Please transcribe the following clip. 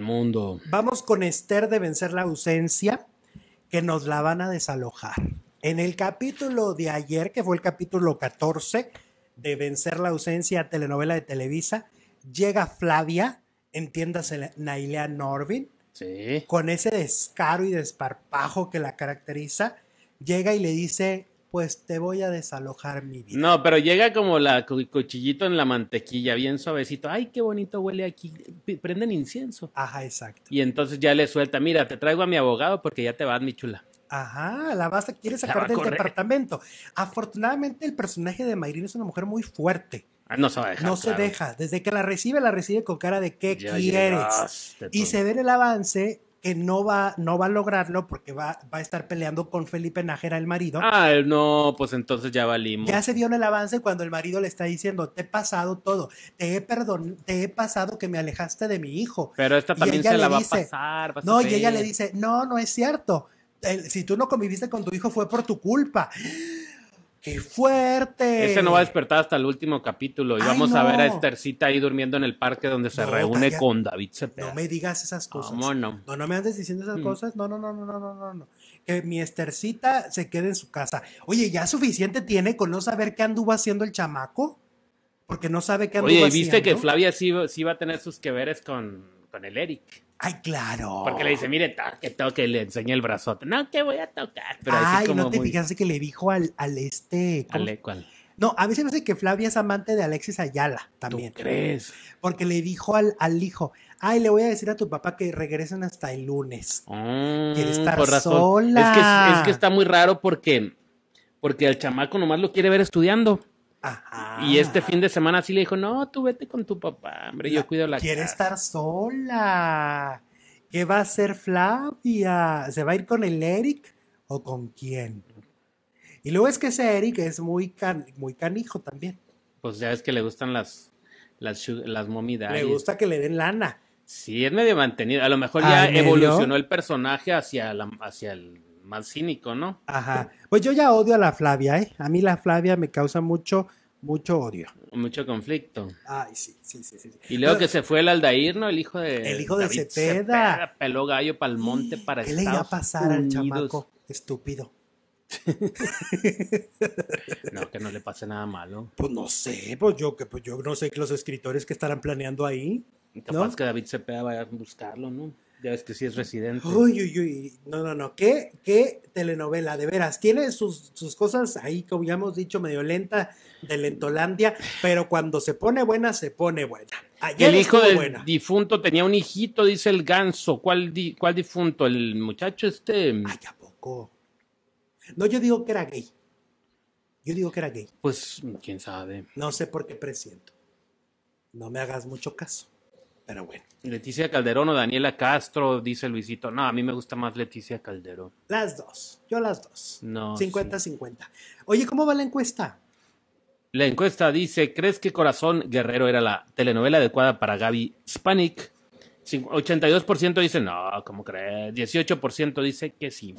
mundo. Vamos con Esther de vencer la ausencia, que nos la van a desalojar. En el capítulo de ayer, que fue el capítulo 14 de vencer la ausencia, telenovela de Televisa, llega Flavia, entiéndase Nailea Norvin, con ese descaro y desparpajo que la caracteriza, llega y le dice pues te voy a desalojar mi vida. No, pero llega como la cuchillito en la mantequilla, bien suavecito. Ay, qué bonito huele aquí. prenden incienso. Ajá, exacto. Y entonces ya le suelta, mira, te traigo a mi abogado porque ya te vas, mi chula. Ajá, la vas a, quieres sacar del departamento. Afortunadamente el personaje de Mayrin es una mujer muy fuerte. Ah, no se va a dejar. No se deja. Desde que la recibe, la recibe con cara de qué quieres. Y se ve en el avance que no va, no va a lograrlo porque va, va a estar peleando con Felipe Najera, el marido. Ah, no, pues entonces ya valimos. Ya se dio en el avance cuando el marido le está diciendo, te he pasado todo, te he perdonado, te he pasado que me alejaste de mi hijo. Pero esta también se la va a pasar. no, y ella le dice, no, no es cierto. Si tú no conviviste con tu hijo fue por tu culpa. ¡Qué fuerte! Ese no va a despertar hasta el último capítulo. Y vamos a ver a Estercita ahí durmiendo en el parque donde se reúne con David Cepeda. No me digas esas cosas. no? No, me andes diciendo esas mm. cosas. No, no, no, no, no, no, no. Que mi Estercita se quede en su casa. Oye, ya suficiente tiene con no saber qué anduvo haciendo el chamaco. Porque no sabe qué anduvo haciendo. Oye, ¿viste que Flavia sí, sí va a tener sus que veres con, con el Eric. Ay, claro. Porque le dice, mire, que toque, le enseña el brazote. No, que voy a tocar. Pero Ay, ¿no te que le dijo al, al este? cuál? No, a veces no me que Flavia es amante de Alexis Ayala también. ¿Tú crees? Porque le dijo al, al hijo, ay, le voy a decir a tu papá que regresen hasta el lunes. Ah, quiere estar sola. Es que, está muy raro porque, porque el chamaco nomás lo quiere ver estudiando. Y este fin de semana sí le dijo, no, tú vete con tu papá, hombre, yo cuido la Quiere estar sola. ¿Qué va a hacer Flavia? ¿Se va a ir con el Eric o con quién? Y luego es que ese Eric es muy, muy canijo también. Pues ya es que le gustan las, las, momidas. Le gusta que le den lana. Sí, es medio mantenido. A lo mejor ya evolucionó el personaje hacia, la, hacia el más cínico, ¿no? Ajá. Pues yo ya odio a la Flavia, ¿eh? A mí la Flavia me causa mucho, mucho odio. Mucho conflicto. Ay, sí, sí, sí. Y luego que se fue el Aldair, ¿no? El hijo de. El hijo de Cepeda. pelo Peló gallo el monte para ¿Qué le iba a pasar al chamaco? Estúpido. no, que no le pase nada malo. Pues no sé, pues yo, que, pues yo no sé que los escritores que estarán planeando ahí. Capaz que David Cepeda vaya a buscarlo, ¿no? Ya es que si es residente. Uy, uy, uy. No, no, no. ¿Qué, qué telenovela? De veras. Tiene sus, cosas ahí, como ya hemos dicho, medio lenta de Lentolandia, pero cuando se pone buena, se pone buena. el hijo del difunto tenía un hijito, dice el ganso. ¿Cuál, ¿Cuál difunto? El muchacho este. Ay, ¿a poco? No, yo digo que era gay. Yo digo que era gay. Pues, quién sabe. No sé por qué presiento. No me hagas mucho caso. Pero bueno. Leticia Calderón o Daniela Castro, dice Luisito. No, a mí me gusta más Leticia Calderón. Las dos, yo las dos. No. 50-50. Oye, ¿cómo va la encuesta? La encuesta dice, ¿crees que Corazón Guerrero era la telenovela adecuada para Gaby Spanik? 82% dice no, ¿cómo crees? 18% dice que sí.